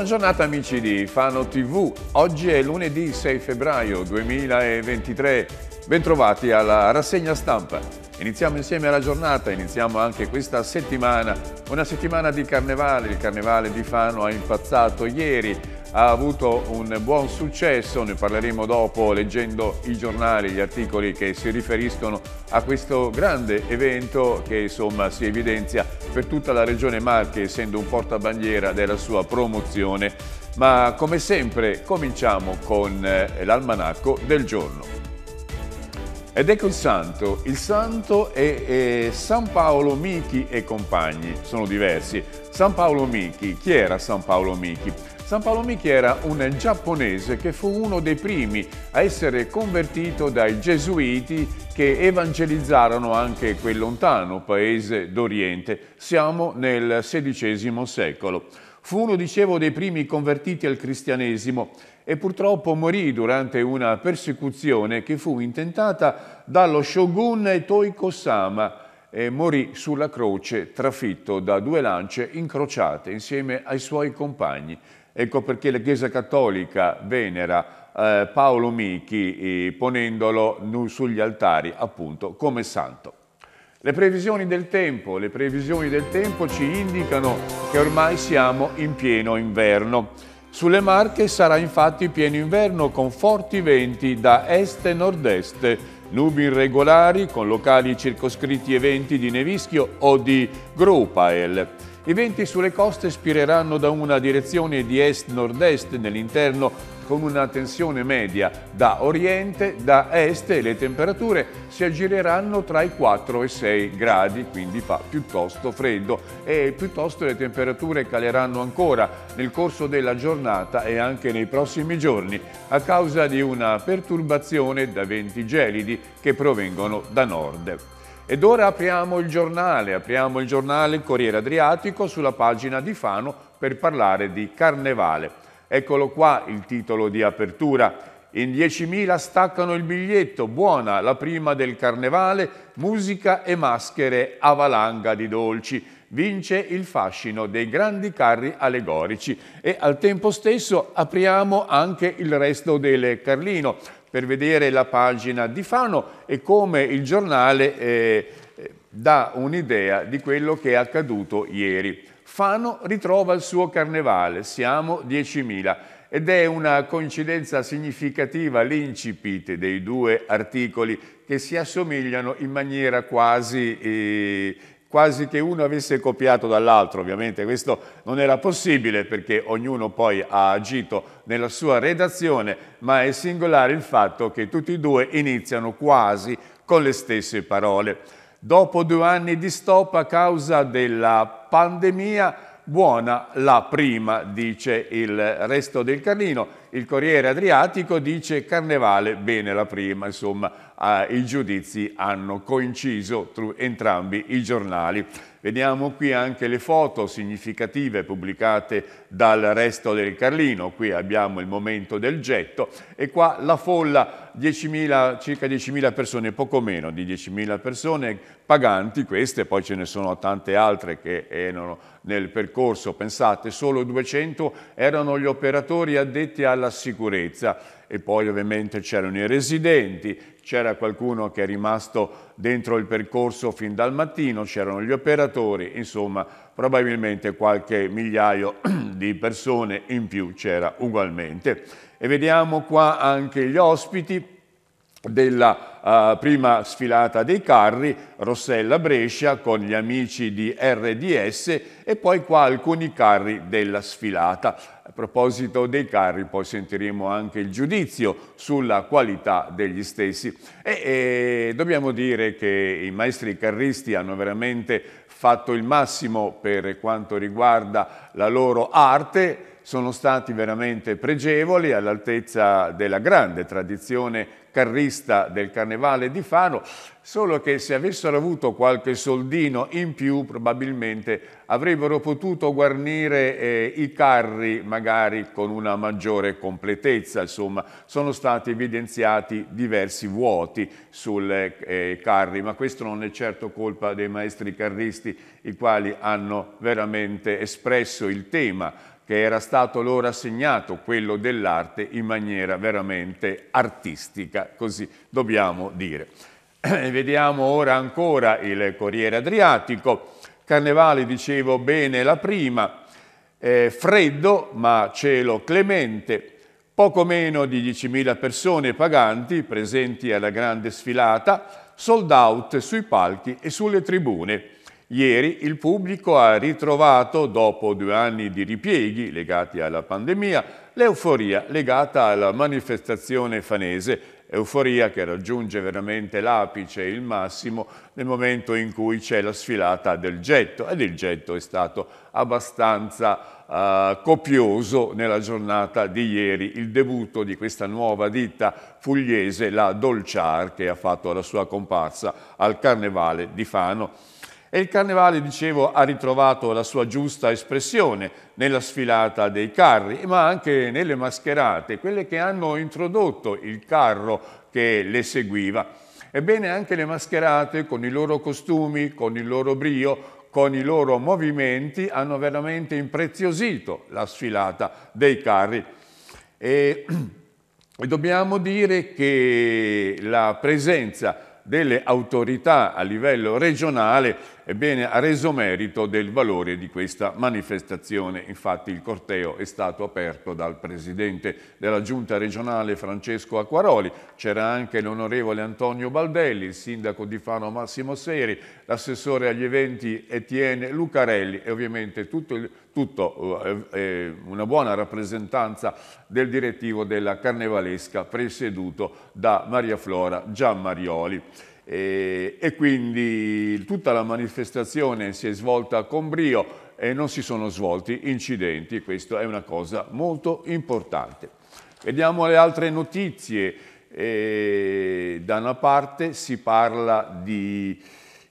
Buona giornata amici di Fano TV, oggi è lunedì 6 febbraio 2023, bentrovati alla rassegna stampa. Iniziamo insieme la giornata, iniziamo anche questa settimana, una settimana di carnevale, il carnevale di Fano ha impazzato ieri, ha avuto un buon successo, ne parleremo dopo leggendo i giornali, gli articoli che si riferiscono a questo grande evento che insomma si evidenzia per tutta la regione Marche essendo un portabandiera della sua promozione. Ma come sempre cominciamo con eh, l'almanacco del giorno. Ed ecco il santo, il santo è, è, San Paolo Michi e compagni, sono diversi. San Paolo Michi, chi era San Paolo Michi? San Palomiki era un giapponese che fu uno dei primi a essere convertito dai gesuiti che evangelizzarono anche quel lontano paese d'Oriente. Siamo nel XVI secolo. Fu uno, dicevo, dei primi convertiti al cristianesimo e purtroppo morì durante una persecuzione che fu intentata dallo shogun Toiko Sama e morì sulla croce trafitto da due lance incrociate insieme ai suoi compagni. Ecco perché la Chiesa Cattolica venera eh, Paolo Michi eh, ponendolo sugli altari appunto come santo. Le previsioni del tempo, le previsioni del tempo ci indicano che ormai siamo in pieno inverno. Sulle Marche sarà infatti pieno inverno con forti venti da est e nord-est, nubi irregolari con locali circoscritti eventi di nevischio o di Grupael. I venti sulle coste spireranno da una direzione di est-nord-est nell'interno con una tensione media da oriente, da est e le temperature si aggireranno tra i 4 e i 6 gradi, quindi fa piuttosto freddo e piuttosto le temperature caleranno ancora nel corso della giornata e anche nei prossimi giorni a causa di una perturbazione da venti gelidi che provengono da nord. Ed ora apriamo il giornale, apriamo il giornale il Corriere Adriatico sulla pagina di Fano per parlare di Carnevale. Eccolo qua il titolo di apertura. In 10.000 staccano il biglietto, buona la prima del Carnevale, musica e maschere a valanga di dolci. Vince il fascino dei grandi carri allegorici e al tempo stesso apriamo anche il resto del Carlino per vedere la pagina di Fano e come il giornale eh, eh, dà un'idea di quello che è accaduto ieri. Fano ritrova il suo carnevale, siamo 10.000 ed è una coincidenza significativa l'incipit dei due articoli che si assomigliano in maniera quasi eh, quasi che uno avesse copiato dall'altro, ovviamente questo non era possibile perché ognuno poi ha agito nella sua redazione, ma è singolare il fatto che tutti e due iniziano quasi con le stesse parole. Dopo due anni di stop a causa della pandemia, buona la prima, dice il resto del carlino, il Corriere Adriatico dice Carnevale bene la prima, insomma eh, i giudizi hanno coinciso entrambi i giornali. Vediamo qui anche le foto significative pubblicate dal resto del Carlino, qui abbiamo il momento del getto e qua la folla, 10 circa 10.000 persone, poco meno di 10.000 persone paganti, queste poi ce ne sono tante altre che erano nel percorso, pensate solo 200 erano gli operatori addetti alla alla sicurezza. E poi ovviamente c'erano i residenti, c'era qualcuno che è rimasto dentro il percorso fin dal mattino, c'erano gli operatori, insomma probabilmente qualche migliaio di persone in più c'era ugualmente. E vediamo qua anche gli ospiti della uh, prima sfilata dei carri, Rossella Brescia con gli amici di RDS e poi qua alcuni carri della sfilata. A proposito dei carri poi sentiremo anche il giudizio sulla qualità degli stessi e, e dobbiamo dire che i maestri carristi hanno veramente fatto il massimo per quanto riguarda la loro arte sono stati veramente pregevoli, all'altezza della grande tradizione carrista del Carnevale di Fano, solo che se avessero avuto qualche soldino in più probabilmente avrebbero potuto guarnire eh, i carri magari con una maggiore completezza, insomma sono stati evidenziati diversi vuoti sui eh, eh, carri, ma questo non è certo colpa dei maestri carristi i quali hanno veramente espresso il tema che era stato loro assegnato, quello dell'arte, in maniera veramente artistica, così dobbiamo dire. Vediamo ora ancora il Corriere Adriatico. Carnevale, dicevo bene la prima, eh, freddo ma cielo clemente, poco meno di 10.000 persone paganti presenti alla grande sfilata, sold out sui palchi e sulle tribune. Ieri il pubblico ha ritrovato, dopo due anni di ripieghi legati alla pandemia, l'euforia legata alla manifestazione fanese euforia che raggiunge veramente l'apice, e il massimo, nel momento in cui c'è la sfilata del getto ed il getto è stato abbastanza eh, copioso nella giornata di ieri, il debutto di questa nuova ditta pugliese, la Dolciar, che ha fatto la sua comparsa al Carnevale di Fano. E il carnevale, dicevo, ha ritrovato la sua giusta espressione nella sfilata dei carri, ma anche nelle mascherate, quelle che hanno introdotto il carro che le seguiva. Ebbene, anche le mascherate, con i loro costumi, con il loro brio, con i loro movimenti, hanno veramente impreziosito la sfilata dei carri. E, e dobbiamo dire che la presenza delle autorità a livello regionale, ebbene, ha reso merito del valore di questa manifestazione. Infatti il corteo è stato aperto dal presidente della giunta regionale Francesco Acquaroli, c'era anche l'onorevole Antonio Baldelli, il sindaco di Fano Massimo Seri, l'assessore agli eventi Etienne Lucarelli e ovviamente tutto il tutto, eh, una buona rappresentanza del direttivo della Carnevalesca presieduto da Maria Flora Giammarioli. E, e quindi tutta la manifestazione si è svolta con brio e non si sono svolti incidenti, questa è una cosa molto importante. Vediamo le altre notizie. E, da una parte si parla di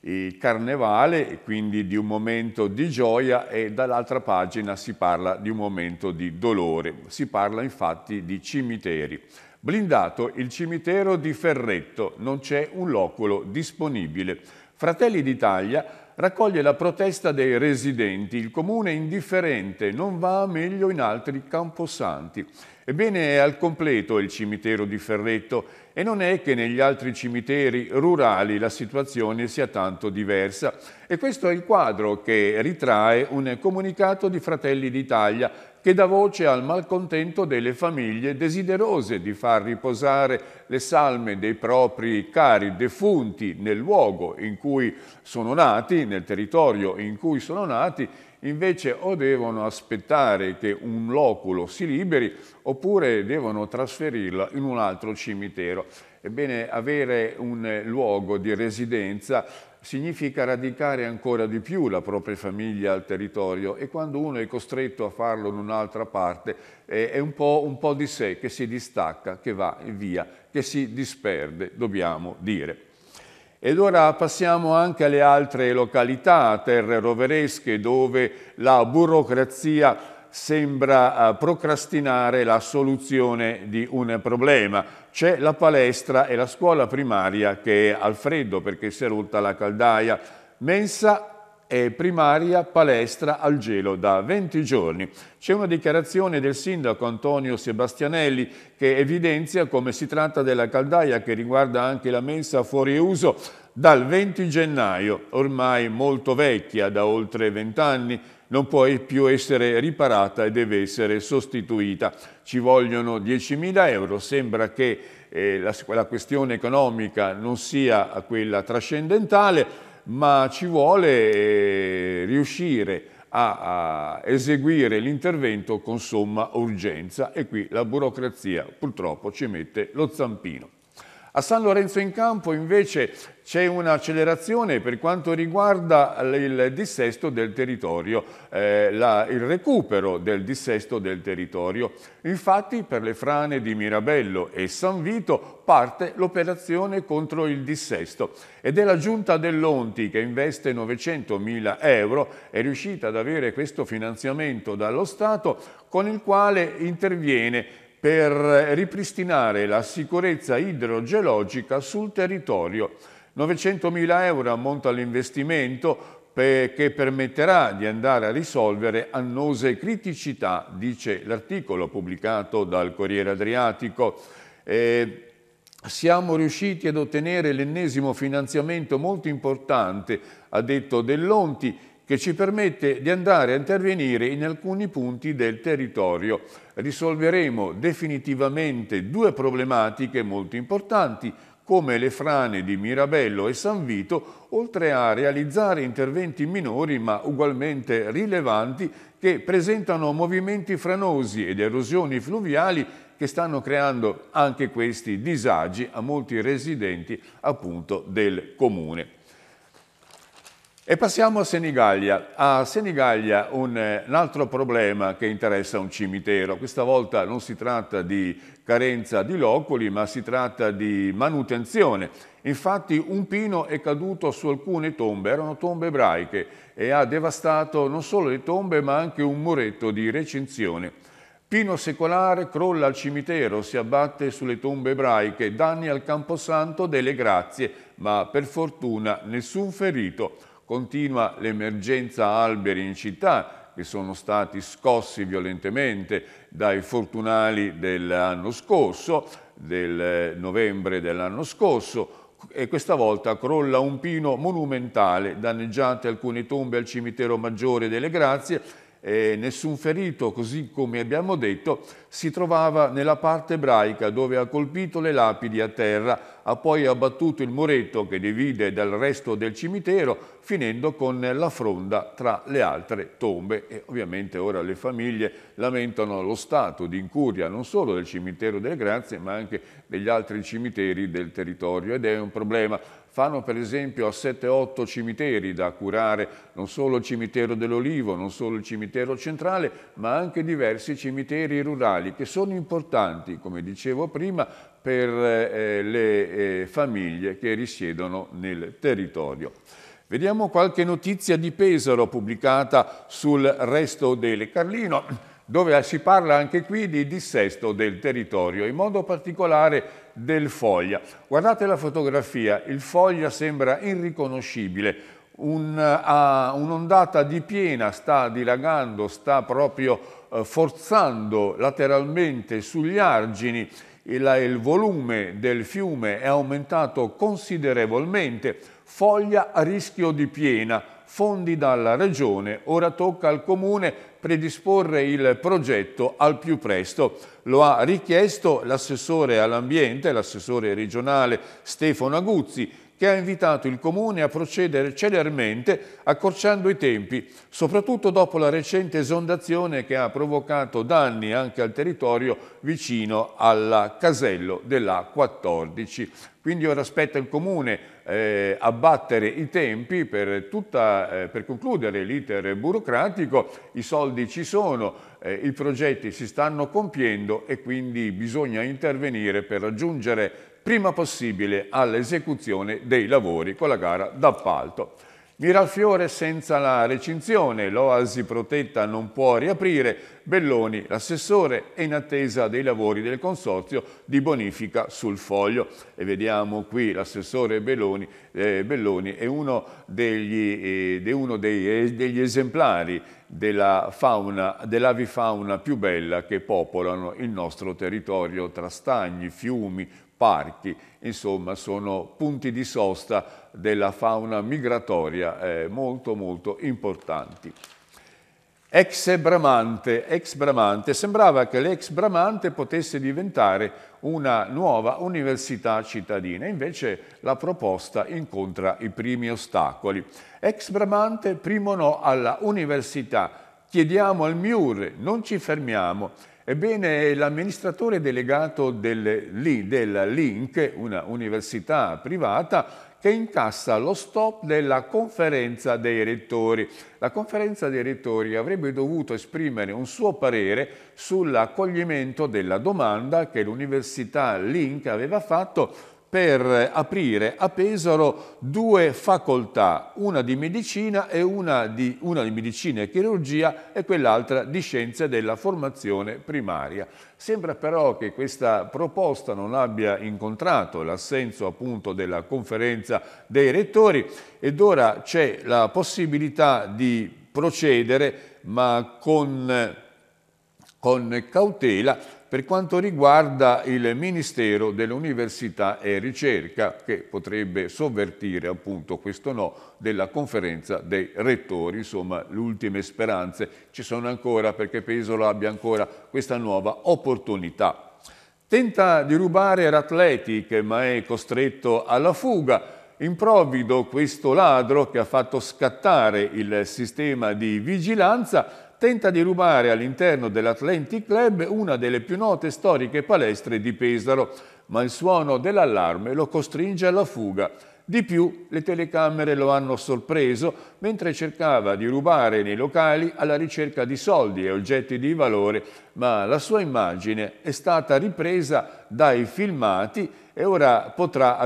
il carnevale, quindi di un momento di gioia e dall'altra pagina si parla di un momento di dolore. Si parla infatti di cimiteri. Blindato il cimitero di Ferretto, non c'è un loculo disponibile. Fratelli d'Italia raccoglie la protesta dei residenti, il comune indifferente non va meglio in altri camposanti. Ebbene, è al completo il cimitero di Ferretto e non è che negli altri cimiteri rurali la situazione sia tanto diversa. E questo è il quadro che ritrae un comunicato di Fratelli d'Italia che dà voce al malcontento delle famiglie desiderose di far riposare le salme dei propri cari defunti nel luogo in cui sono nati, nel territorio in cui sono nati, invece o devono aspettare che un loculo si liberi oppure devono trasferirlo in un altro cimitero. Ebbene, avere un luogo di residenza significa radicare ancora di più la propria famiglia al territorio e quando uno è costretto a farlo in un'altra parte eh, è un po', un po' di sé che si distacca, che va via, che si disperde, dobbiamo dire. Ed ora passiamo anche alle altre località, terre roveresche, dove la burocrazia sembra eh, procrastinare la soluzione di un problema. C'è la palestra e la scuola primaria che è al freddo perché si è rotta la caldaia. Mensa e primaria palestra al gelo da 20 giorni. C'è una dichiarazione del sindaco Antonio Sebastianelli che evidenzia come si tratta della caldaia che riguarda anche la mensa fuori uso dal 20 gennaio, ormai molto vecchia da oltre 20 anni, non può più essere riparata e deve essere sostituita. Ci vogliono 10.000 euro, sembra che eh, la, la questione economica non sia quella trascendentale, ma ci vuole eh, riuscire a, a eseguire l'intervento con somma urgenza e qui la burocrazia purtroppo ci mette lo zampino. A San Lorenzo in Campo invece c'è un'accelerazione per quanto riguarda il dissesto del territorio, eh, la, il recupero del dissesto del territorio. Infatti per le frane di Mirabello e San Vito parte l'operazione contro il dissesto ed è la giunta dell'Onti che investe 900.000 euro, è riuscita ad avere questo finanziamento dallo Stato con il quale interviene per ripristinare la sicurezza idrogeologica sul territorio. 900.000 euro ammonta l'investimento che permetterà di andare a risolvere annose criticità, dice l'articolo pubblicato dal Corriere Adriatico. Eh, siamo riusciti ad ottenere l'ennesimo finanziamento molto importante, ha detto Dell'Onti, che ci permette di andare a intervenire in alcuni punti del territorio. Risolveremo definitivamente due problematiche molto importanti come le frane di Mirabello e San Vito, oltre a realizzare interventi minori ma ugualmente rilevanti che presentano movimenti franosi ed erosioni fluviali che stanno creando anche questi disagi a molti residenti appunto del comune. E passiamo a Senigallia. A Senigallia un, eh, un, altro problema che interessa un cimitero. Questa volta non si tratta di carenza di loculi, ma si tratta di manutenzione. Infatti un pino è caduto su alcune tombe, erano tombe ebraiche, e ha devastato non solo le tombe, ma anche un muretto di recinzione. Pino secolare crolla al cimitero, si abbatte sulle tombe ebraiche, danni al Camposanto delle Grazie, ma per fortuna nessun ferito. Continua l'emergenza alberi in città che sono stati scossi violentemente dai fortunali dell'anno scorso, del eh, novembre dell'anno scorso, e questa volta crolla un pino monumentale, danneggiate alcune tombe al cimitero maggiore delle Grazie eh, nessun ferito, così come abbiamo detto, si trovava nella parte ebraica dove ha colpito le lapidi a terra, ha poi abbattuto il muretto che divide dal resto del cimitero, finendo con la fronda tra le altre tombe. E ovviamente ora le famiglie lamentano lo stato di incuria non solo del cimitero delle Grazie, ma anche degli altri cimiteri del territorio ed è un problema Fanno per esempio 7-8 cimiteri da curare, non solo il cimitero dell'Olivo, non solo il cimitero centrale, ma anche diversi cimiteri rurali che sono importanti, come dicevo prima, per eh, le eh, famiglie che risiedono nel territorio. Vediamo qualche notizia di Pesaro pubblicata sul resto del Carlino dove si parla anche qui di dissesto del territorio, in modo particolare del Foglia. Guardate la fotografia, il Foglia sembra irriconoscibile, eh, un'ondata di piena sta dilagando, sta proprio eh, forzando lateralmente sugli argini, il, il volume del fiume è aumentato considerevolmente, foglia a rischio di piena, fondi dalla Regione, ora tocca al Comune predisporre il progetto al più presto. Lo ha richiesto l'assessore all'ambiente, l'assessore regionale Stefano Aguzzi, che ha invitato il Comune a procedere celermente accorciando i tempi, soprattutto dopo la recente esondazione che ha provocato danni anche al territorio vicino al Casello della 14. Quindi ora aspetta il Comune eh, abbattere i tempi per, tutta, eh, per concludere l'iter burocratico, i soldi ci sono, eh, i progetti si stanno compiendo e quindi bisogna intervenire per raggiungere prima possibile all'esecuzione dei lavori con la gara d'appalto. Miralfiore senza la recinzione, l'oasi protetta non può riaprire, Belloni l'assessore è in attesa dei lavori del consorzio di bonifica sul foglio e vediamo qui l'assessore Belloni, eh, Belloni, è uno degli, eh, uno dei, eh, degli esemplari della fauna, dell'avifauna più bella che popolano il nostro territorio tra stagni, fiumi, parchi, insomma sono punti di sosta della fauna migratoria eh, molto molto importanti. Ex Bramante, ex Bramante, sembrava che l'ex Bramante potesse diventare una nuova università cittadina, invece la proposta incontra i primi ostacoli. Ex Bramante, primo no alla università, chiediamo al MIUR, non ci fermiamo Ebbene, l'amministratore delegato del, della LINC, una università privata, che incassa lo stop della conferenza dei rettori. La conferenza dei rettori avrebbe dovuto esprimere un suo parere sull'accoglimento della domanda che l'università Link aveva fatto per aprire a Pesaro due facoltà, una di medicina e una di, una di medicina e chirurgia e quell'altra di scienze della formazione primaria. Sembra però che questa proposta non abbia incontrato l'assenso appunto della conferenza dei rettori ed ora c'è la possibilità di procedere ma con, con cautela per quanto riguarda il Ministero dell'Università e Ricerca, che potrebbe sovvertire appunto questo no della conferenza dei rettori, insomma le ultime speranze ci sono ancora perché Pesolo abbia ancora questa nuova opportunità. Tenta di rubare Ratletic ma è costretto alla fuga. Improvvido questo ladro che ha fatto scattare il sistema di vigilanza tenta di rubare all'interno dell'Atlantic Club una delle più note storiche palestre di Pesaro, ma il suono dell'allarme lo costringe alla fuga di più, le telecamere lo hanno sorpreso mentre cercava di rubare nei locali alla ricerca di soldi e oggetti di valore, ma la sua immagine è stata ripresa dai filmati e ora,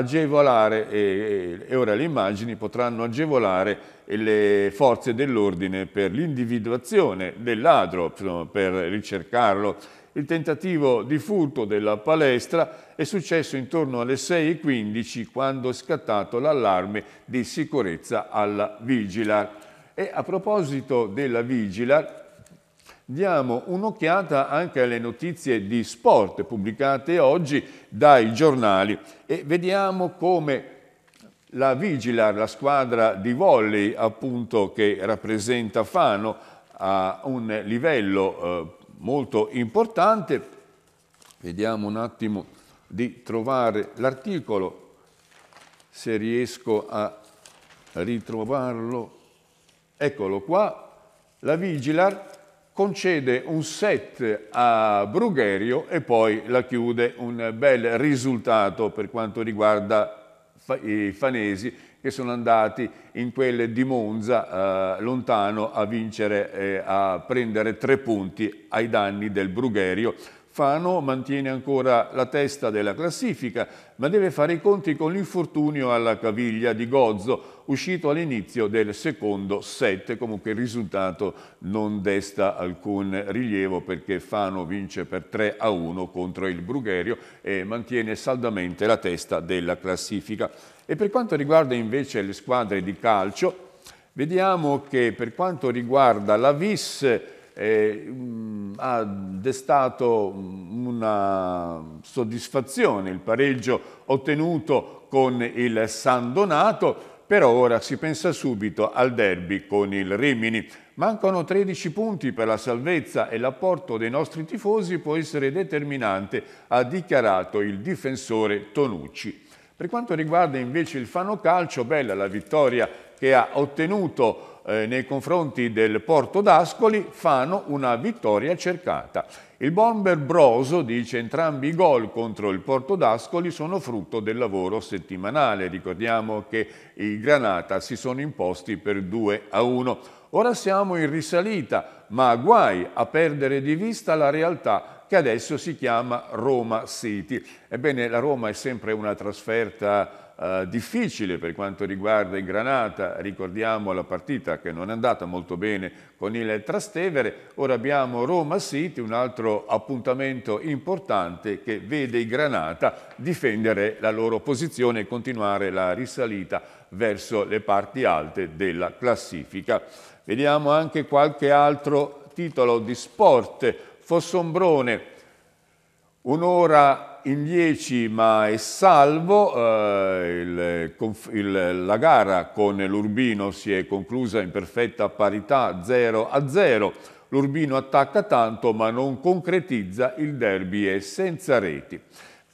e, e ora le immagini potranno agevolare le forze dell'ordine per l'individuazione del ladro, per ricercarlo il tentativo di furto della palestra è successo intorno alle 6.15 quando è scattato l'allarme di sicurezza alla Vigilar. E a proposito della Vigilar, diamo un'occhiata anche alle notizie di sport pubblicate oggi dai giornali e vediamo come la Vigilar, la squadra di volley appunto che rappresenta Fano a un livello eh, molto importante. Vediamo un attimo di trovare l'articolo, se riesco a ritrovarlo. Eccolo qua, la Vigilar concede un set a Brugherio e poi la chiude, un bel risultato per quanto riguarda i fanesi che sono andati in quelle di Monza eh, lontano a vincere, eh, a prendere tre punti ai danni del Brugherio Fano mantiene ancora la testa della classifica, ma deve fare i conti con l'infortunio alla caviglia di Gozzo, uscito all'inizio del secondo set. Comunque il risultato non desta alcun rilievo perché Fano vince per 3 a 1 contro il Brugherio e mantiene saldamente la testa della classifica. E per quanto riguarda invece le squadre di calcio, vediamo che per quanto riguarda la Visse, eh, ha destato mm, una soddisfazione il pareggio ottenuto con il San Donato, però ora si pensa subito al derby con il Rimini. Mancano 13 punti per la salvezza e l'apporto dei nostri tifosi può essere determinante, ha dichiarato il difensore Tonucci. Per quanto riguarda invece il Fano Calcio, bella la vittoria che ha ottenuto eh, nei confronti del Porto d'Ascoli fanno una vittoria cercata. Il bomber Broso dice entrambi i gol contro il Porto d'Ascoli sono frutto del lavoro settimanale. Ricordiamo che i Granata si sono imposti per 2 a 1. Ora siamo in risalita, ma guai a perdere di vista la realtà che adesso si chiama Roma City. Ebbene, la Roma è sempre una trasferta eh, difficile per quanto riguarda il Granata, ricordiamo la partita che non è andata molto bene con il Trastevere, ora abbiamo Roma City, un altro appuntamento importante che vede il Granata difendere la loro posizione e continuare la risalita verso le parti alte della classifica. Vediamo anche qualche altro titolo di sport Fossombrone, un'ora in dieci ma è salvo, eh, il, il, la gara con l'Urbino si è conclusa in perfetta parità 0 a 0, l'Urbino attacca tanto ma non concretizza, il derby è senza reti.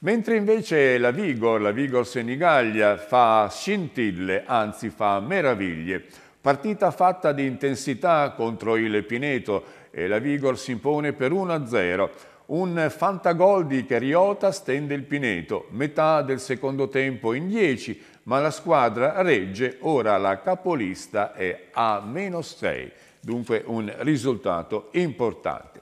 Mentre invece la Vigor, la Vigor Senigallia fa scintille, anzi fa meraviglie. Partita fatta di intensità contro il Pineto e la Vigor si impone per 1-0. Un fantagol di Cariota stende il Pineto, metà del secondo tempo in 10, ma la squadra regge, ora la capolista è a meno 6, dunque un risultato importante.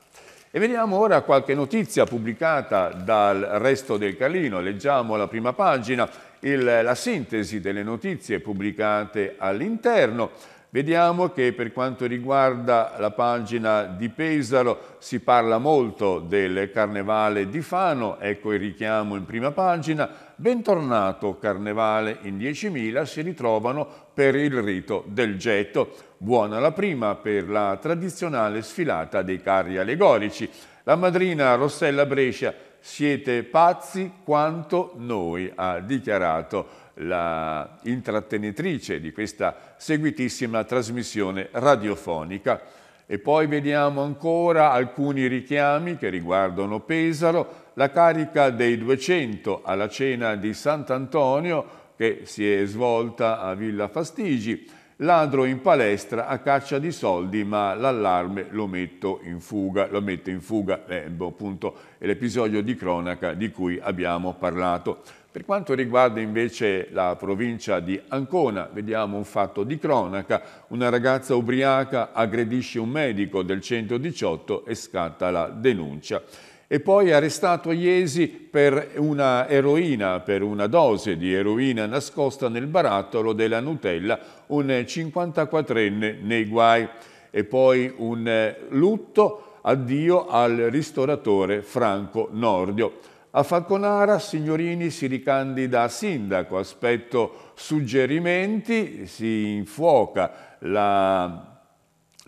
E vediamo ora qualche notizia pubblicata dal resto del Calino, leggiamo la prima pagina, il, la sintesi delle notizie pubblicate all'interno. Vediamo che per quanto riguarda la pagina di Pesaro si parla molto del Carnevale di Fano, ecco il richiamo in prima pagina, bentornato Carnevale in 10.000 si ritrovano per il rito del getto, buona la prima per la tradizionale sfilata dei carri allegorici. La madrina Rossella Brescia, siete pazzi quanto noi, ha dichiarato la intrattenitrice di questa seguitissima trasmissione radiofonica. E poi vediamo ancora alcuni richiami che riguardano Pesaro, la carica dei 200 alla cena di Sant'Antonio che si è svolta a Villa Fastigi, Ladro in palestra a caccia di soldi, ma l'allarme lo, metto in fuga, lo mette in fuga. Eh, boh, appunto, l'episodio di cronaca di cui abbiamo parlato. Per quanto riguarda invece la provincia di Ancona, vediamo un fatto di cronaca. Una ragazza ubriaca aggredisce un medico del 118 e scatta la denuncia e poi arrestato a Iesi per una eroina, per una dose di eroina nascosta nel barattolo della Nutella, un 54enne nei guai. E poi un lutto addio al ristoratore Franco Nordio. A Falconara Signorini si ricandida a sindaco, aspetto suggerimenti, si infuoca la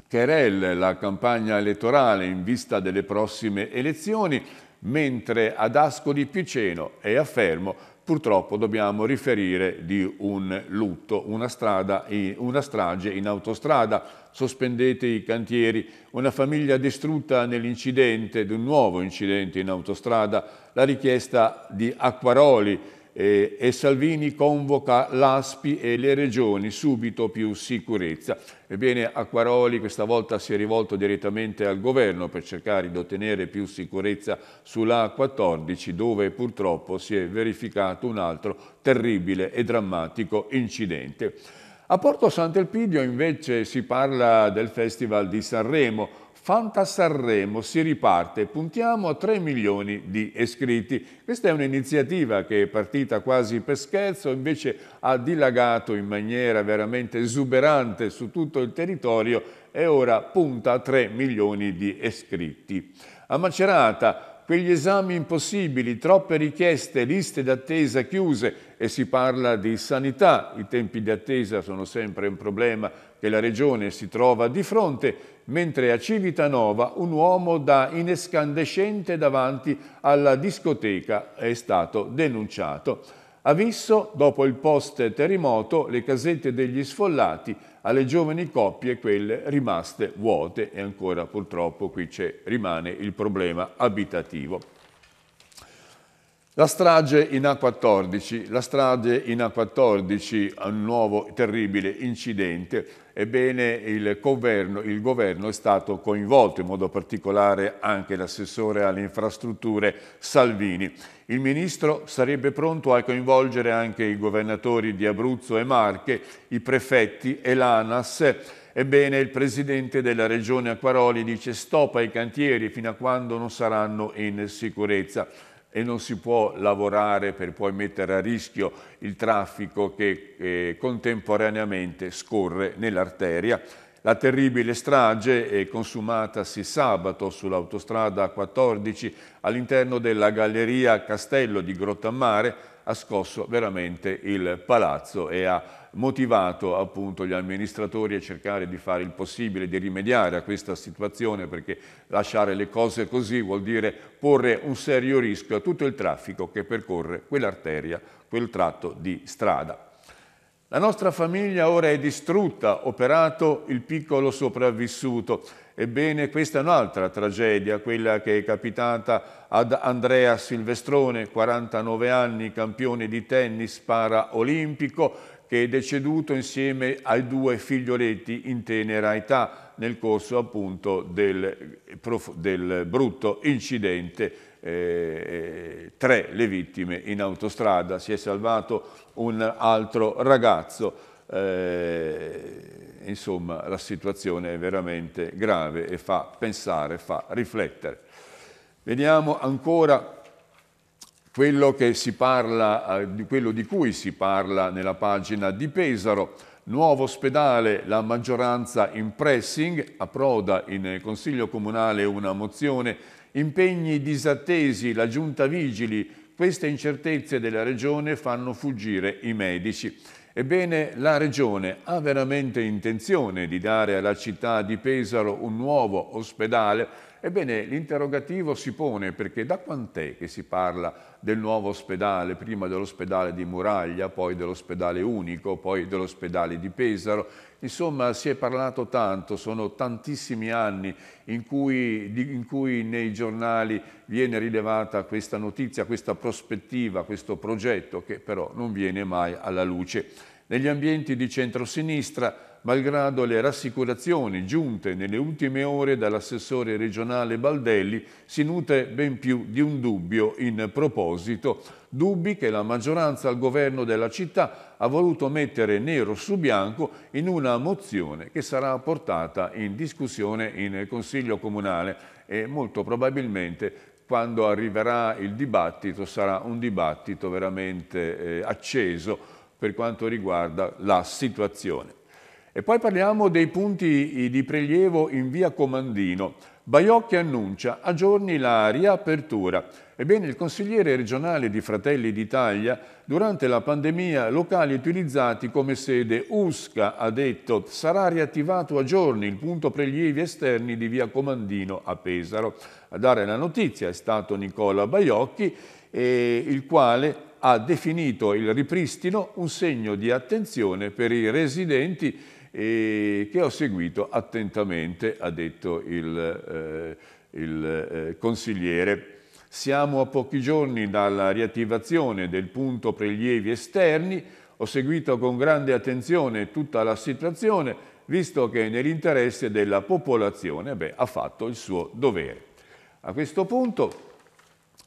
querel, la campagna elettorale in vista delle prossime elezioni, mentre ad Ascoli Piceno e a Fermo purtroppo dobbiamo riferire di un lutto, una, strada, una strage in autostrada, sospendete i cantieri, una famiglia distrutta nell'incidente, di un nuovo incidente in autostrada, la richiesta di acquaroli, eh, e Salvini convoca l'ASPI e le regioni, subito più sicurezza. Ebbene Acquaroli questa volta si è rivolto direttamente al governo per cercare di ottenere più sicurezza sulla A14 dove purtroppo si è verificato un altro terribile e drammatico incidente. A Porto Sant'Elpidio invece si parla del Festival di Sanremo, Fanta Sanremo si riparte, puntiamo a 3 milioni di iscritti. Questa è un'iniziativa che è partita quasi per scherzo, invece ha dilagato in maniera veramente esuberante su tutto il territorio e ora punta a 3 milioni di iscritti. A Macerata quegli esami impossibili, troppe richieste, liste d'attesa chiuse e si parla di sanità. I tempi di attesa sono sempre un problema che la Regione si trova di fronte mentre a Civitanova un uomo da inescandescente davanti alla discoteca è stato denunciato. Ha visto, dopo il post-terremoto, le casette degli sfollati, alle giovani coppie quelle rimaste vuote e ancora purtroppo qui rimane il problema abitativo. La strage in A14, la strage in A14, un nuovo terribile incidente, ebbene il governo, il governo è stato coinvolto, in modo particolare anche l'assessore alle infrastrutture Salvini. Il ministro sarebbe pronto a coinvolgere anche i governatori di Abruzzo e Marche, i prefetti e l'ANAS, Ebbene, il presidente della regione Acquaroli dice stop ai cantieri fino a quando non saranno in sicurezza e non si può lavorare per poi mettere a rischio il traffico che eh, contemporaneamente scorre nell'arteria la terribile strage è consumatasi sabato sull'autostrada 14 all'interno della Galleria Castello di Grottammare ha scosso veramente il palazzo e ha motivato appunto gli amministratori a cercare di fare il possibile, di rimediare a questa situazione perché lasciare le cose così vuol dire porre un serio rischio a tutto il traffico che percorre quell'arteria, quel tratto di strada. La nostra famiglia ora è distrutta, operato il piccolo sopravvissuto. Ebbene, questa è un'altra tragedia, quella che è capitata ad Andrea Silvestrone, 49 anni, campione di tennis paraolimpico, che è deceduto insieme ai due figlioletti in tenera età nel corso appunto del, del brutto incidente eh, eh, tre le vittime in autostrada, si è salvato un altro ragazzo. Eh, insomma, la situazione è veramente grave e fa pensare, fa riflettere. Vediamo ancora quello, parla, eh, quello di cui si parla nella pagina di Pesaro. Nuovo ospedale, la maggioranza in pressing, approda in Consiglio Comunale una mozione Impegni disattesi, la giunta vigili, queste incertezze della Regione fanno fuggire i medici. Ebbene, la Regione ha veramente intenzione di dare alla città di Pesaro un nuovo ospedale Ebbene, l'interrogativo si pone perché da quant'è che si parla del nuovo ospedale, prima dell'ospedale di Muraglia, poi dell'ospedale unico, poi dell'ospedale di Pesaro. Insomma, si è parlato tanto, sono tantissimi anni in cui, in cui nei giornali viene rilevata questa notizia, questa prospettiva, questo progetto che però non viene mai alla luce negli ambienti di centrosinistra, malgrado le rassicurazioni giunte nelle ultime ore dall'assessore regionale Baldelli, si nutre ben più di un dubbio in proposito, dubbi che la maggioranza al governo della città ha voluto mettere nero su bianco in una mozione che sarà portata in discussione in Consiglio Comunale e molto probabilmente quando arriverà il dibattito sarà un dibattito veramente eh, acceso per quanto riguarda la situazione. E poi parliamo dei punti eh, di prelievo in via Comandino. Baiocchi annuncia a giorni la riapertura. Ebbene, il consigliere regionale di Fratelli d'Italia, durante la pandemia, locali utilizzati come sede USCA, ha detto, sarà riattivato a giorni il punto prelievi esterni di via Comandino a Pesaro. A dare la notizia è stato Nicola Baiocchi, eh, il quale ha definito il ripristino un segno di attenzione per i residenti e eh, che ho seguito attentamente, ha detto il, eh, il eh, consigliere. Siamo a pochi giorni dalla riattivazione del punto prelievi esterni, ho seguito con grande attenzione tutta la situazione, visto che nell'interesse della popolazione beh, ha fatto il suo dovere. A questo punto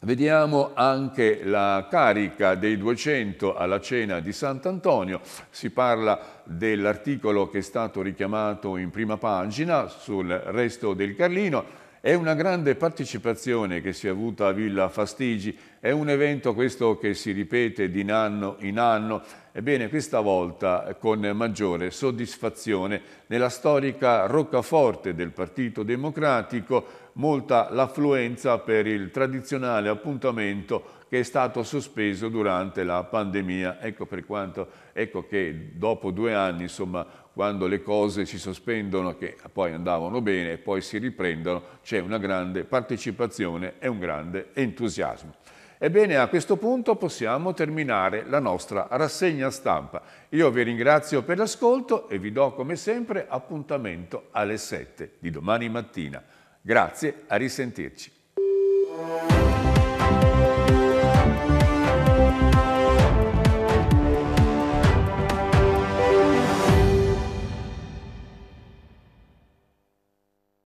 Vediamo anche la carica dei 200 alla cena di Sant'Antonio, si parla dell'articolo che è stato richiamato in prima pagina sul resto del Carlino, è una grande partecipazione che si è avuta a Villa Fastigi, è un evento questo che si ripete di anno in anno, ebbene questa volta con maggiore soddisfazione nella storica roccaforte del Partito Democratico molta l'affluenza per il tradizionale appuntamento che è stato sospeso durante la pandemia. Ecco, per quanto, ecco che dopo due anni, insomma, quando le cose si sospendono, che poi andavano bene e poi si riprendono, c'è una grande partecipazione e un grande entusiasmo. Ebbene, a questo punto possiamo terminare la nostra rassegna stampa. Io vi ringrazio per l'ascolto e vi do come sempre appuntamento alle 7 di domani mattina. Grazie, a risentirci.